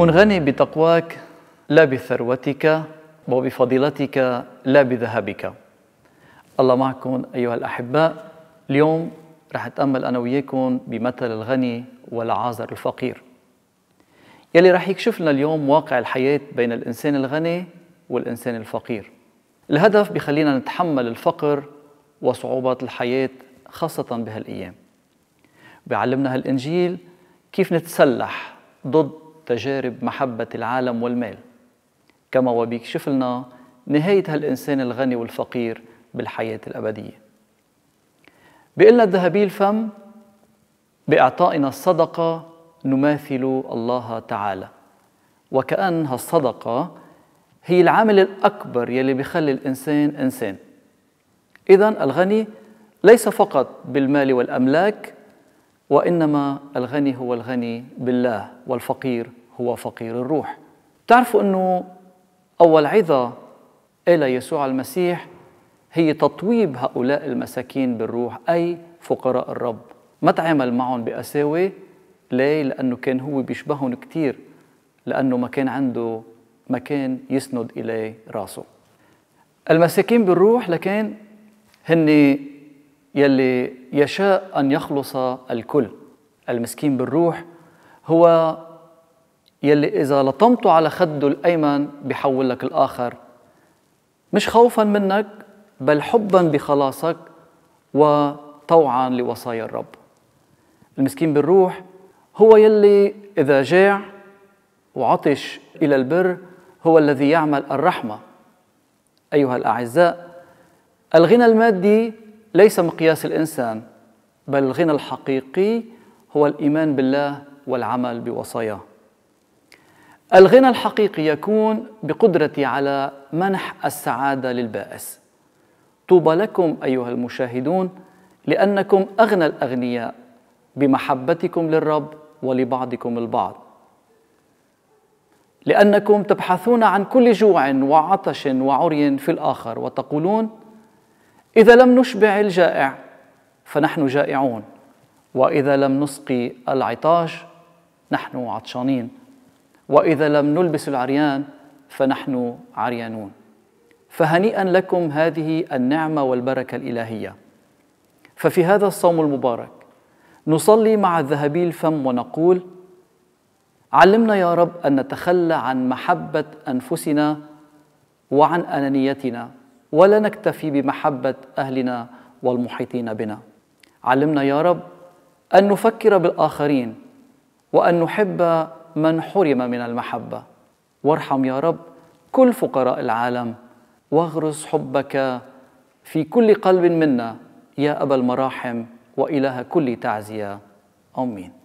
كن غني بتقواك لا بثروتك وبفضيلتك لا بذهبك الله معكم أيها الأحباء اليوم رح أتأمل أنا وياكم بمثل الغني والعازر الفقير يلي رح يكشف لنا اليوم واقع الحياة بين الإنسان الغني والإنسان الفقير الهدف بخلينا نتحمل الفقر وصعوبات الحياة خاصة بهالأيام بيعلمنا هالإنجيل كيف نتسلح ضد تجارب محبة العالم والمال كما وبيكشف لنا نهاية هالإنسان الغني والفقير بالحياة الأبدية بيقلنا الذهبي الفم بإعطائنا الصدقة نماثل الله تعالى وكأن هالصدقة هي العامل الأكبر يلي بيخلي الإنسان إنسان إذا الغني ليس فقط بالمال والأملاك وإنما الغني هو الغني بالله والفقير هو فقير الروح تعرفوا أنه أول عظة إلى يسوع المسيح هي تطويب هؤلاء المساكين بالروح أي فقراء الرب ما تعامل معهم بقساوة ليه؟ لأنه كان هو بيشبههم كثير لأنه ما كان عنده مكان يسند إليه راسه المساكين بالروح لكن هن يلي يشاء أن يخلص الكل المسكين بالروح هو يلي إذا لطمته على خده الأيمن بحول لك الآخر مش خوفا منك بل حبا بخلاصك وطوعا لوصايا الرب المسكين بالروح هو يلي إذا جاع وعطش إلى البر هو الذي يعمل الرحمة أيها الأعزاء الغنى المادي ليس مقياس الإنسان بل الغنى الحقيقي هو الإيمان بالله والعمل بوصاياه الغنى الحقيقي يكون بقدرتي على منح السعادة للبائس طوبى لكم أيها المشاهدون لأنكم أغنى الأغنياء بمحبتكم للرب ولبعضكم البعض لأنكم تبحثون عن كل جوع وعطش وعري في الآخر وتقولون إذا لم نشبع الجائع فنحن جائعون وإذا لم نسقي العطاش نحن عطشانين واذا لم نلبس العريان فنحن عريانون فهنيئا لكم هذه النعمه والبركه الالهيه ففي هذا الصوم المبارك نصلي مع الذهبي الفم ونقول علمنا يا رب ان نتخلى عن محبه انفسنا وعن انانيتنا ولا نكتفي بمحبه اهلنا والمحيطين بنا علمنا يا رب ان نفكر بالاخرين وان نحب من حرم من المحبة وارحم يا رب كل فقراء العالم واغرس حبك في كل قلب منا يا أبا المراحم وإله كل تعزية آمين